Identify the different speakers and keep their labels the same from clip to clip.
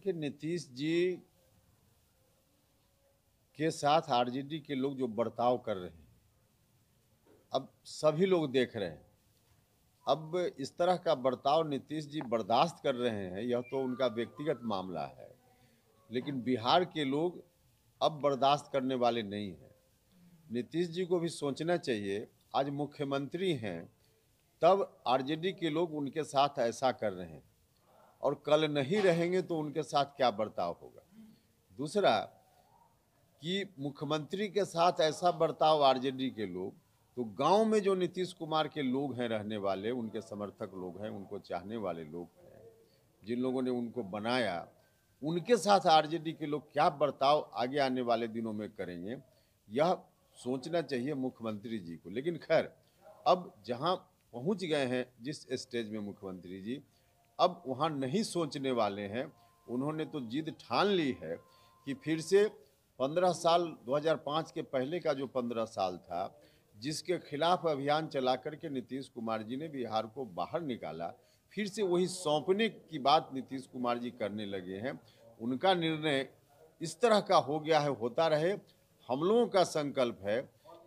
Speaker 1: देखिए नीतीश जी के साथ आरजेडी के लोग जो बर्ताव कर रहे हैं अब सभी लोग देख रहे हैं अब इस तरह का बर्ताव नीतीश जी बर्दाश्त कर रहे हैं यह तो उनका व्यक्तिगत मामला है लेकिन बिहार के लोग अब बर्दाश्त करने वाले नहीं हैं नीतीश जी को भी सोचना चाहिए आज मुख्यमंत्री हैं तब आरजेडी के लोग उनके साथ ऐसा कर रहे हैं और कल नहीं रहेंगे तो उनके साथ क्या बर्ताव होगा दूसरा कि मुख्यमंत्री के साथ ऐसा बर्ताव आरजेडी के लोग तो गांव में जो नीतीश कुमार के लोग हैं रहने वाले उनके समर्थक लोग हैं उनको चाहने वाले लोग हैं जिन लोगों ने उनको बनाया उनके साथ आरजेडी के लोग क्या बर्ताव आगे आने वाले दिनों में करेंगे यह सोचना चाहिए मुख्यमंत्री जी को लेकिन खैर अब जहां पहुंच गए हैं जिस स्टेज में मुख्यमंत्री जी अब वहाँ नहीं सोचने वाले हैं उन्होंने तो जिद ठान ली है कि फिर से 15 साल 2005 के पहले का जो 15 साल था जिसके खिलाफ अभियान चला करके नीतीश कुमार जी ने बिहार को बाहर निकाला फिर से वही सौंपने की बात नीतीश कुमार जी करने लगे हैं उनका निर्णय इस तरह का हो गया है होता रहे हम लोगों का संकल्प है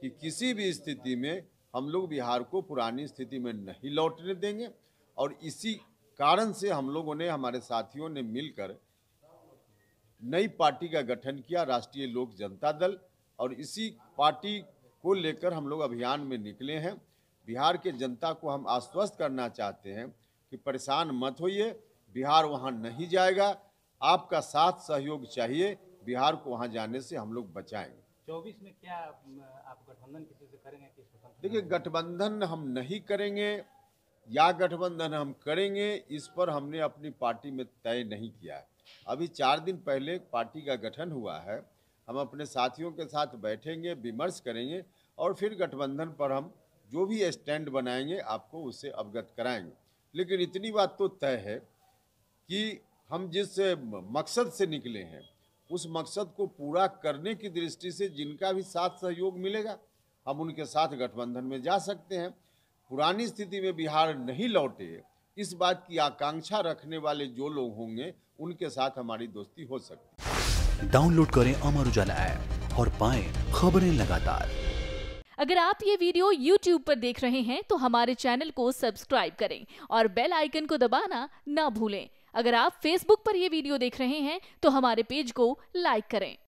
Speaker 1: कि किसी भी स्थिति में हम लोग बिहार को पुरानी स्थिति में नहीं लौटने देंगे और इसी कारण से हम लोगों ने हमारे साथियों ने मिलकर नई पार्टी का गठन किया राष्ट्रीय लोक जनता दल और इसी पार्टी को लेकर हम लोग अभियान में निकले हैं बिहार के जनता को हम आश्वस्त करना चाहते हैं कि परेशान मत होइए बिहार वहाँ नहीं जाएगा आपका साथ सहयोग चाहिए बिहार को वहाँ जाने से हम लोग बचाएंगे चौबीस में क्या आप गठबंधन किसी से करेंगे देखिए गठबंधन हम नहीं करेंगे या गठबंधन हम करेंगे इस पर हमने अपनी पार्टी में तय नहीं किया है अभी चार दिन पहले पार्टी का गठन हुआ है हम अपने साथियों के साथ बैठेंगे विमर्श करेंगे और फिर गठबंधन पर हम जो भी स्टैंड बनाएंगे आपको उससे अवगत कराएंगे लेकिन इतनी बात तो तय है कि हम जिस मकसद से निकले हैं उस मकसद को पूरा करने की दृष्टि से जिनका भी साथ सहयोग मिलेगा हम उनके साथ गठबंधन में जा सकते हैं पुरानी स्थिति में बिहार नहीं लौटे इस बात की आकांक्षा रखने वाले जो लोग होंगे उनके साथ हमारी दोस्ती हो सकती डाउनलोड करें अमर उजाला ऐप और पाए खबरें लगातार अगर आप ये वीडियो YouTube पर देख रहे हैं तो हमारे चैनल को सब्सक्राइब करें और बेल आइकन को दबाना ना भूलें अगर आप Facebook पर यह वीडियो देख रहे हैं तो हमारे पेज को लाइक करें